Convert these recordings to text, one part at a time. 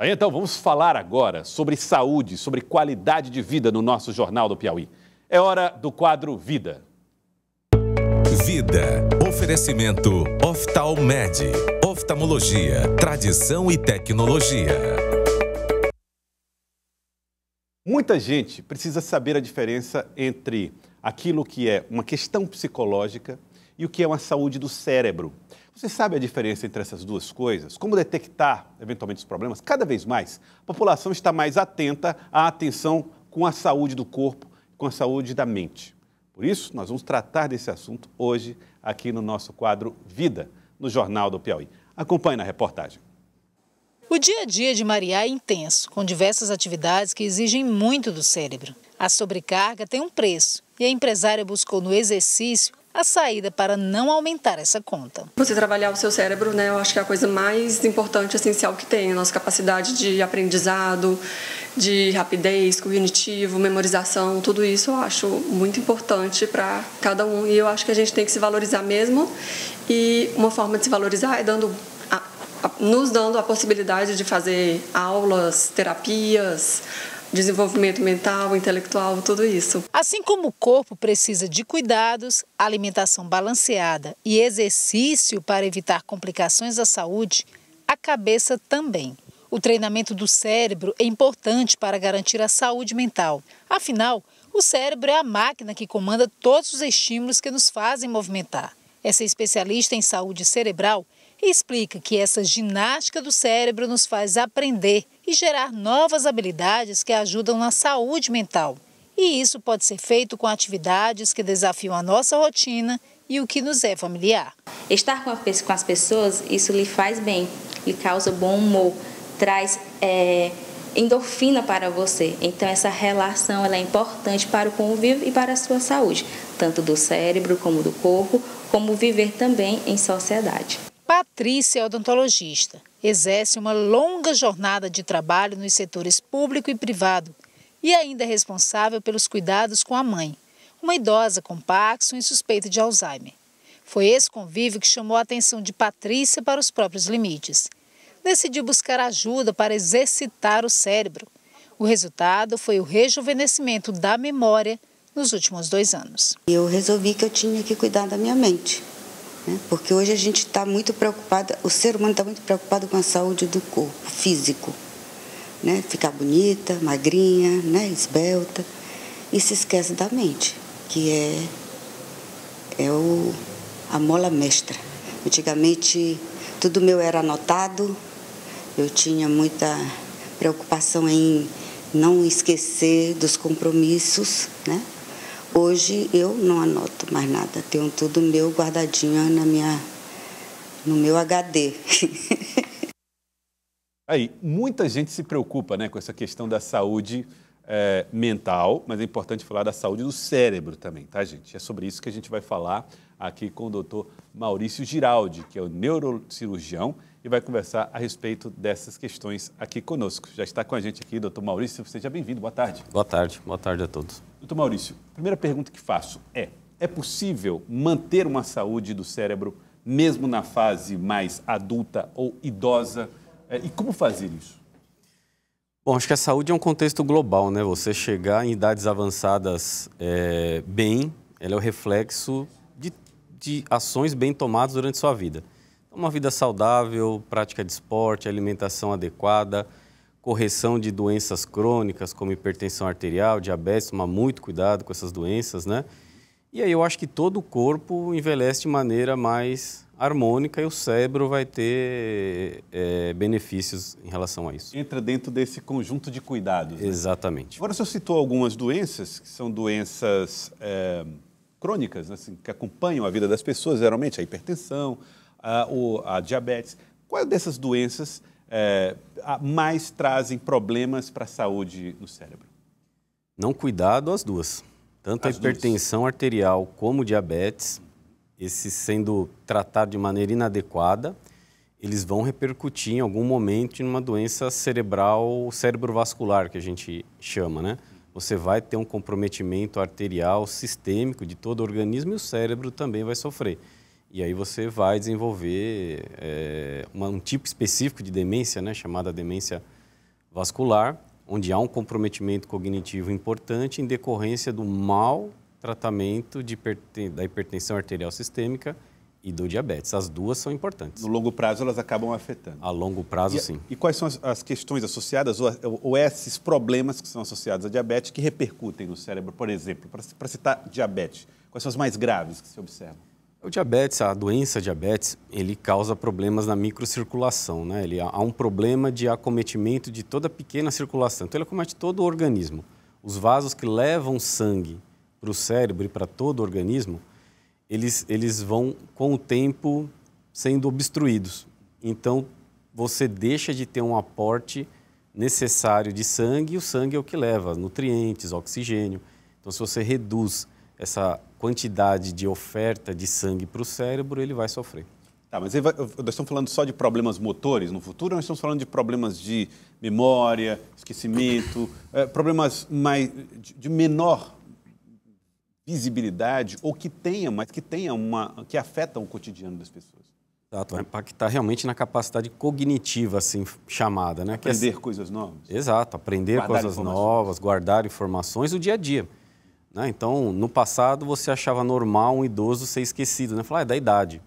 Aí então, vamos falar agora sobre saúde, sobre qualidade de vida no nosso Jornal do Piauí. É hora do quadro Vida. Vida. Oferecimento Oftalmed. Oftalmologia, tradição e tecnologia. Muita gente precisa saber a diferença entre aquilo que é uma questão psicológica e o que é uma saúde do cérebro. Você sabe a diferença entre essas duas coisas? Como detectar eventualmente os problemas? Cada vez mais, a população está mais atenta à atenção com a saúde do corpo, com a saúde da mente. Por isso, nós vamos tratar desse assunto hoje aqui no nosso quadro Vida, no Jornal do Piauí. Acompanhe na reportagem. O dia a dia de Maria é intenso, com diversas atividades que exigem muito do cérebro. A sobrecarga tem um preço e a empresária buscou no exercício a saída para não aumentar essa conta. Você trabalhar o seu cérebro, né? Eu acho que é a coisa mais importante, essencial que tem, a nossa capacidade de aprendizado, de rapidez, cognitivo, memorização, tudo isso eu acho muito importante para cada um e eu acho que a gente tem que se valorizar mesmo. E uma forma de se valorizar é dando a, a, nos dando a possibilidade de fazer aulas, terapias, desenvolvimento mental, intelectual, tudo isso. Assim como o corpo precisa de cuidados, alimentação balanceada e exercício para evitar complicações à saúde, a cabeça também. O treinamento do cérebro é importante para garantir a saúde mental. Afinal, o cérebro é a máquina que comanda todos os estímulos que nos fazem movimentar. Essa especialista em saúde cerebral explica que essa ginástica do cérebro nos faz aprender e gerar novas habilidades que ajudam na saúde mental. E isso pode ser feito com atividades que desafiam a nossa rotina e o que nos é familiar. Estar com, as pessoas, isso lhe faz bem, lhe causa bom humor, traz é, endorfina para você. Então, essa relação é importante para o convívio e para a sua saúde, tanto do cérebro como do corpo, como viver também em sociedade. Patrícia é odontologista. Exerce uma longa jornada de trabalho nos setores público e privado e ainda é responsável pelos cuidados com a mãe, uma idosa com Parkinson e suspeita de Alzheimer. Foi esse convívio que chamou a atenção de Patrícia para os próprios limites. Decidiu buscar ajuda para exercitar o cérebro. O resultado foi o rejuvenescimento da memória nos últimos dois anos. Eu resolvi que eu tinha que cuidar da minha mente né? Porque hoje a gente está muito preocupado, o ser humano está muito preocupado com a saúde do corpo físico. Né? Ficar bonita, magrinha, né? esbelta. E se esquece da mente, que é, é o, a mola mestra. Antigamente, tudo meu era anotado, eu tinha muita preocupação em não esquecer dos compromissos, né? Hoje eu não anoto mais nada, tenho tudo meu guardadinho na minha, no meu HD. Aí, muita gente se preocupa né, com essa questão da saúde é, mental, mas é importante falar da saúde do cérebro também, tá, gente? É sobre isso que a gente vai falar aqui com o doutor Maurício Giraldi, que é o neurocirurgião e vai conversar a respeito dessas questões aqui conosco. Já está com a gente aqui, doutor Maurício. Seja bem-vindo. Boa tarde. Boa tarde. Boa tarde a todos. Doutor Maurício, a primeira pergunta que faço é: é possível manter uma saúde do cérebro mesmo na fase mais adulta ou idosa? É, e como fazer isso? Bom, acho que a saúde é um contexto global, né? Você chegar em idades avançadas é, bem, ela é o reflexo de, de ações bem tomadas durante sua vida uma vida saudável, prática de esporte, alimentação adequada, correção de doenças crônicas como hipertensão arterial, diabetes, tomar muito cuidado com essas doenças, né? E aí eu acho que todo o corpo envelhece de maneira mais harmônica e o cérebro vai ter é, benefícios em relação a isso. Entra dentro desse conjunto de cuidados. Né? Exatamente. Né? Agora, você citou algumas doenças que são doenças é, crônicas, né? assim, que acompanham a vida das pessoas, geralmente a hipertensão, a, a diabetes. Qual dessas doenças é, mais trazem problemas para a saúde no cérebro? Não cuidado as duas. Tanto as a hipertensão duas. arterial como diabetes, esses sendo tratados de maneira inadequada, eles vão repercutir em algum momento em uma doença cerebral, cerebrovascular, que a gente chama, né? Você vai ter um comprometimento arterial sistêmico de todo o organismo e o cérebro também vai sofrer. E aí você vai desenvolver é, uma, um tipo específico de demência, né, chamada demência vascular, onde há um comprometimento cognitivo importante em decorrência do mau tratamento hiperten da hipertensão arterial sistêmica e do diabetes. As duas são importantes. No longo prazo, elas acabam afetando. A longo prazo, e, sim. E quais são as, as questões associadas ou, ou, esses problemas que são associados à diabetes que repercutem no cérebro? Por exemplo, para citar diabetes, quais são as mais graves que se observam? O diabetes, a doença diabetes, ele causa problemas na microcirculação, né? Ele há um problema de acometimento de toda a pequena circulação. Então ele acomete todo o organismo. Os vasos que levam sangue para o cérebro e para todo o organismo, eles, eles vão com o tempo sendo obstruídos. Então você deixa de ter um aporte necessário de sangue e o sangue é o que leva nutrientes, oxigênio. Então se você reduz essa quantidade de oferta de sangue para o cérebro, ele vai sofrer. Tá, mas vai, nós estamos falando só de problemas motores no futuro ou nós estamos falando de problemas de memória, esquecimento, é, problemas mais, de, menor visibilidade ou que tenha, mas que tenha uma que afetam o cotidiano das pessoas. Exato, vai impactar realmente na capacidade cognitiva, assim chamada, né? É aprender é... coisas novas. Exato, aprender guardar coisas novas, guardar informações, o dia a dia. Né? Então, no passado, você achava normal um idoso ser esquecido, né? falar ah, é da idade.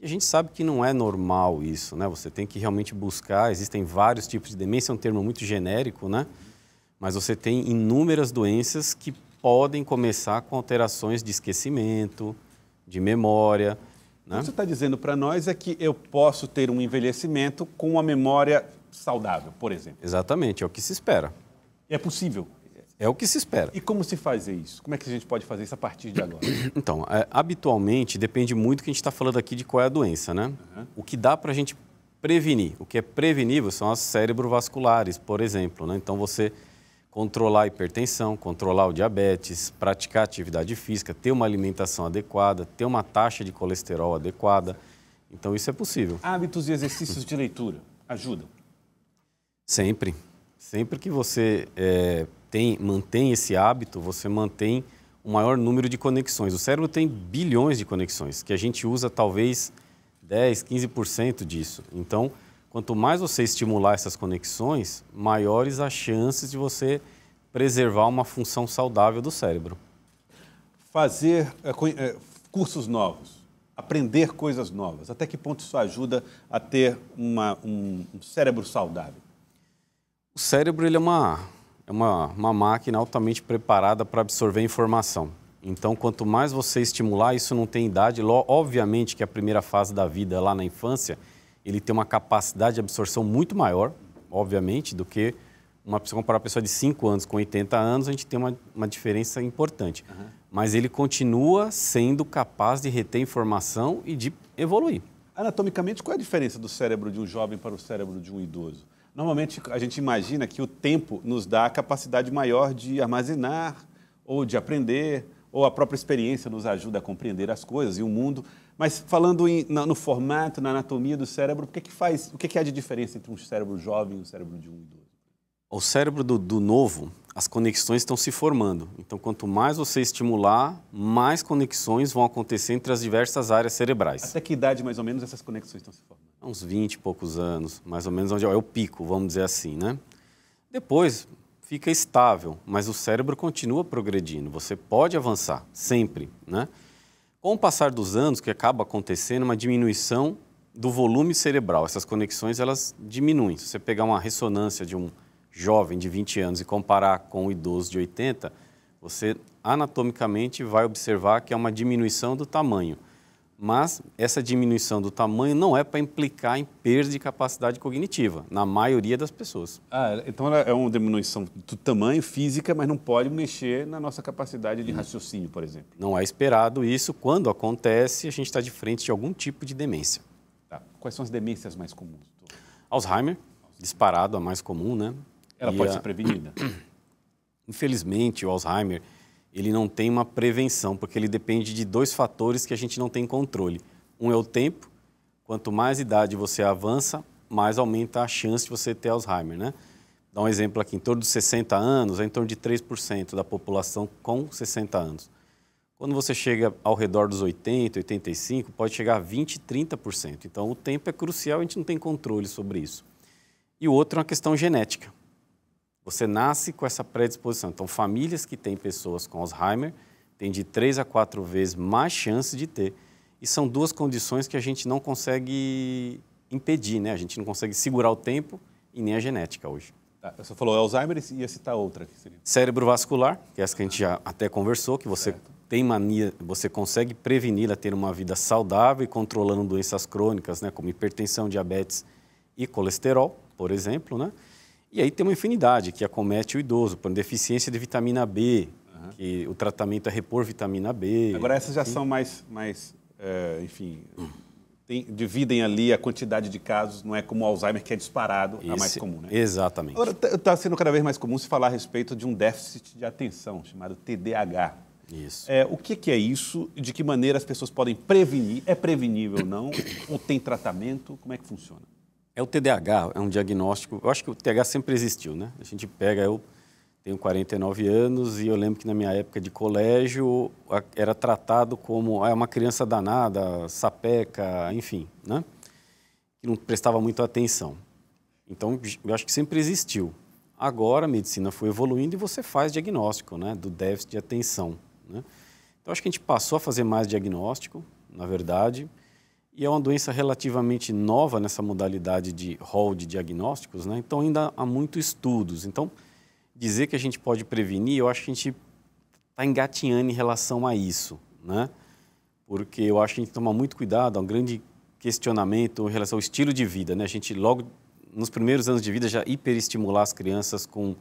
E a gente sabe que não é normal isso, né? você tem que realmente buscar, existem vários tipos de demência, é um termo muito genérico, né? mas você tem inúmeras doenças que podem começar com alterações de esquecimento, de memória. Né? O que você está dizendo para nós é que eu posso ter um envelhecimento com uma memória saudável, por exemplo. Exatamente, é o que se espera. É possível. É o que se espera. E como se faz isso? Como é que a gente pode fazer isso a partir de agora? Então, é, habitualmente depende muito do que a gente está falando aqui de qual é a doença, né? Uhum. O que dá para a gente prevenir. O que é prevenível são as cerebrovasculares, por exemplo. Né? Então, você controlar a hipertensão, controlar o diabetes, praticar atividade física, ter uma alimentação adequada, ter uma taxa de colesterol adequada. Então, isso é possível. Hábitos e exercícios de leitura ajudam? Sempre. Sempre que você é, tem, mantém esse hábito, você mantém o maior número de conexões. O cérebro tem bilhões de conexões, que a gente usa talvez 10, 15% disso. Então, quanto mais você estimular essas conexões, maiores as chances de você preservar uma função saudável do cérebro. Fazer é, cursos novos, aprender coisas novas, até que ponto isso ajuda a ter uma, um cérebro saudável? O cérebro ele é, uma, é uma, uma máquina altamente preparada para absorver informação. Então, quanto mais você estimular, isso não tem idade. Obviamente que a primeira fase da vida, lá na infância, ele tem uma capacidade de absorção muito maior, obviamente, do que uma pessoa para uma pessoa de 5 anos com 80 anos, a gente tem uma, uma diferença importante. Uhum. Mas ele continua sendo capaz de reter informação e de evoluir. Anatomicamente, qual é a diferença do cérebro de um jovem para o cérebro de um idoso? Normalmente a gente imagina que o tempo nos dá a capacidade maior de armazenar ou de aprender, ou a própria experiência nos ajuda a compreender as coisas e o mundo. Mas falando em, no, no, formato, na anatomia do cérebro, o que, é que faz? O que, é que há de diferença entre um cérebro jovem e um cérebro de um idoso? O cérebro do, do novo, as conexões estão se formando. Então, quanto mais você estimular, mais conexões vão acontecer entre as diversas áreas cerebrais. Até que idade, mais ou menos, essas conexões estão se formando? há uns 20 e poucos anos, mais ou menos, onde é o pico, vamos dizer assim, né? Depois fica estável, mas o cérebro continua progredindo, você pode avançar, sempre, né? Com o passar dos anos, que acaba acontecendo uma diminuição do volume cerebral, essas conexões elas diminuem. Se você pegar uma ressonância de um jovem de 20 anos e comparar com um idoso de 80, você anatomicamente vai observar que é uma diminuição do tamanho mas essa diminuição do tamanho não é para implicar em perda de capacidade cognitiva, na maioria das pessoas. Ah, então é uma diminuição do tamanho física, mas não pode mexer na nossa capacidade de hum. raciocínio, por exemplo. Não é esperado isso. Quando acontece, a gente está de frente de algum tipo de demência. Tá. Quais são as demências mais comuns? Alzheimer, disparado a mais comum, né? Ela e pode a... ser prevenida? Infelizmente, o Alzheimer ele não tem uma prevenção, porque ele depende de dois fatores que a gente não tem controle. Um é o tempo. Quanto mais idade você avança, mais aumenta a chance de você ter Alzheimer, né? Dá um exemplo aqui, em torno de 60 anos, é em torno de 3% da população com 60 anos. Quando você chega ao redor dos 80, 85, pode chegar a 20, 30%. Então, o tempo é crucial, a gente não tem controle sobre isso. E o outro é uma questão genética. Você nasce com essa predisposição. Então, famílias que têm pessoas com Alzheimer têm de três a quatro vezes mais chance de ter. E são duas condições que a gente não consegue impedir, né? A gente não consegue segurar o tempo e nem a genética hoje. Tá, você falou Alzheimer e ia citar outra. Que seria... Cérebro vascular, que é essa que a gente já até conversou, que você certo. tem mania, você consegue prevenir a ter uma vida saudável e controlando doenças crônicas, né? Como hipertensão, diabetes e colesterol, por exemplo, né? E aí tem uma infinidade que acomete o idoso, por deficiência de vitamina B, uhum. que o tratamento é repor vitamina B. Agora essas já assim. são mais, mais é, enfim, tem, dividem ali a quantidade de casos, não é como o Alzheimer que é disparado, Esse, é a mais comum, né? Exatamente. Agora está tá sendo cada vez mais comum se falar a respeito de um déficit de atenção, chamado TDAH. Isso. É, o que, que, é isso? De que maneira as pessoas podem prevenir? É prevenível ou não? ou tem tratamento? Como é que funciona? É o TDAH, é um diagnóstico. Eu acho que o TDAH sempre existiu, né? A gente pega, eu tenho 49 anos e eu lembro que na minha época de colégio era tratado como ah, é uma criança danada, sapeca, enfim, né? Que não prestava muito atenção. Então, eu acho que sempre existiu. Agora a medicina foi evoluindo e você faz diagnóstico, né? Do déficit de atenção, né? Então, acho que a gente passou a fazer mais diagnóstico, na verdade. E é uma doença relativamente nova nessa modalidade de rol de diagnósticos, né? então ainda há muitos estudos. Então, dizer que a gente pode prevenir, eu acho que a gente está engatinhando em relação a isso, né? porque eu acho que a gente toma muito cuidado, há é um grande questionamento em relação ao estilo de vida. Né? A gente logo, nos primeiros anos de vida, já hiperestimular as crianças com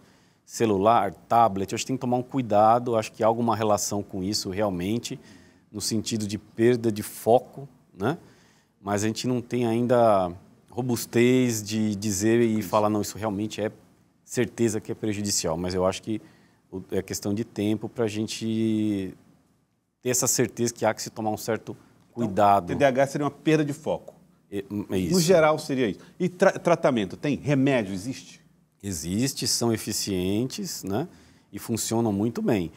celular, tablet, eu acho que tem que tomar um cuidado, acho que há alguma relação com isso realmente, no sentido de perda de foco, né? mas a gente não tem ainda robustez de dizer e falar, não, isso realmente é certeza que é prejudicial, mas eu acho que é questão de tempo para a gente ter essa certeza que há que se tomar um certo então, cuidado. Então, TDAH seria uma perda de foco. É, é isso. No geral, seria isso. E tra tratamento? Tem? Remédio existe? Existe, são eficientes né? e funcionam muito bem.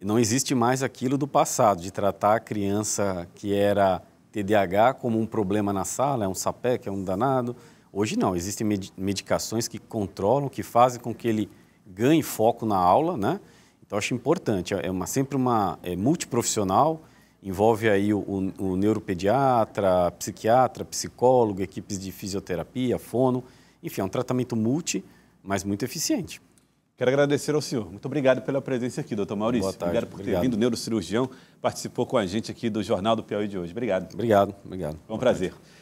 Não existe mais aquilo do passado, de tratar a criança que era TDAH como um problema na sala, é um sapé que é um danado. Hoje não, existem med medicações que controlam, que fazem com que ele ganhe foco na aula, né? Então acho importante, é uma, sempre uma é multiprofissional, envolve aí o, o, o neuropediatra, psiquiatra, psicólogo, equipes de fisioterapia, fono, enfim, é um tratamento multi, mas muito eficiente. Quero agradecer ao senhor. Muito obrigado pela presença aqui, doutor Maurício. Boa tarde. Obrigado por ter obrigado. vindo, neurocirurgião, participou com a gente aqui do Jornal do Piauí de hoje. Obrigado. Obrigado, obrigado. Foi um Boa prazer. Tarde.